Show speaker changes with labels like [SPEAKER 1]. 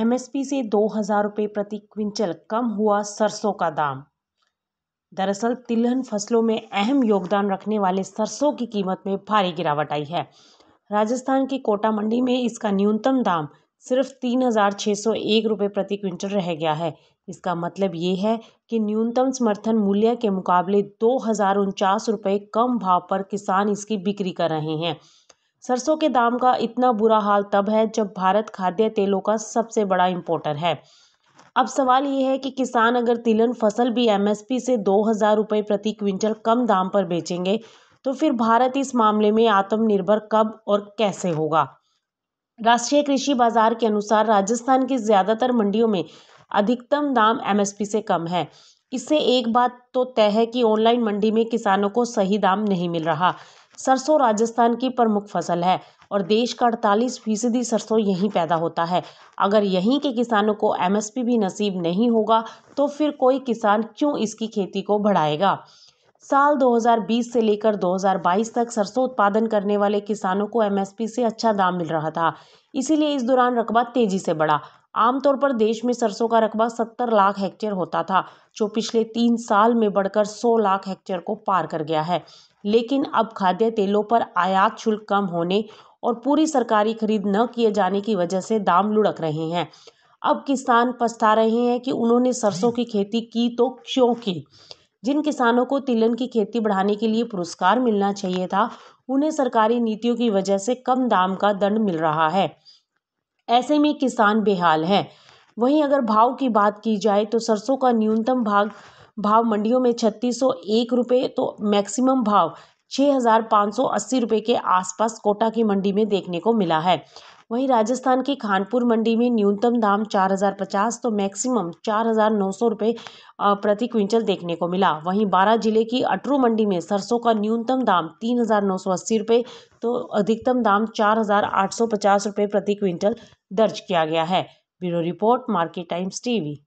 [SPEAKER 1] MSP से दो हजार रुपये प्रति क्विंटल कम हुआ सरसों का दाम दरअसल तिलहन फसलों में अहम योगदान रखने वाले सरसों की कीमत में भारी गिरावट आई है राजस्थान की कोटा मंडी में इसका न्यूनतम दाम सिर्फ तीन हजार छः सौ एक रुपये प्रति क्विंटल रह गया है इसका मतलब ये है कि न्यूनतम समर्थन मूल्य के मुकाबले दो हजार उनचास रुपये कम भाव पर किसान इसकी बिक्री कर रहे हैं सरसों के दाम का इतना बुरा हाल तब है जब भारत खाद्य तेलों का सबसे बड़ा इम्पोर्टर है अब सवाल ये है कि किसान अगर तिलन फसल भी एम से दो हज़ार रुपये प्रति क्विंटल कम दाम पर बेचेंगे तो फिर भारत इस मामले में आत्मनिर्भर कब और कैसे होगा राष्ट्रीय कृषि बाजार के अनुसार राजस्थान की ज़्यादातर मंडियों में अधिकतम दाम एमएसपी से कम है इससे एक बात तो तय है कि ऑनलाइन मंडी में किसानों को सही दाम नहीं मिल रहा सरसों राजस्थान की प्रमुख फसल है और देश का अड़तालीस फीसदी सरसों यहीं पैदा होता है अगर यहीं के किसानों को एम एस पी भी नसीब नहीं होगा तो फिर कोई किसान क्यों इसकी खेती को बढ़ाएगा साल 2020 से लेकर 2022 तक सरसों उत्पादन करने वाले किसानों को एमएसपी से अच्छा दाम मिल रहा था इसीलिए इस दौरान रकबा तेजी से बढ़ा आमतौर पर देश में सरसों का रकबा 70 लाख हेक्टेयर होता था जो पिछले तीन साल में बढ़कर 100 लाख हेक्टेयर को पार कर गया है लेकिन अब खाद्य तेलों पर आयात शुल्क कम होने और पूरी सरकारी खरीद न किए जाने की वजह से दाम लुढ़क रहे हैं अब किसान पछता रहे हैं कि उन्होंने सरसों की खेती की तो क्यों की जिन किसानों को तिलन की खेती बढ़ाने के लिए पुरस्कार मिलना चाहिए था उन्हें सरकारी नीतियों की वजह से कम दाम का दंड मिल रहा है ऐसे में किसान बेहाल हैं वहीं अगर भाव की बात की जाए तो सरसों का न्यूनतम भाग भाव मंडियों में छत्तीस सौ एक तो मैक्सिमम भाव छः हज़ार पाँच सौ अस्सी रुपये के आसपास कोटा की मंडी में देखने को मिला है वहीं राजस्थान की खानपुर मंडी में न्यूनतम दाम चार हज़ार पचास तो मैक्सिमम चार हज़ार नौ सौ रुपये प्रति क्विंटल देखने को मिला वहीं बारह जिले की अटरू मंडी में सरसों का न्यूनतम दाम तीन हज़ार नौ सौ अस्सी रुपये तो अधिकतम दाम चार हज़ार आठ सौ पचास रुपये प्रति क्विंटल दर्ज किया गया है bureau report market times TV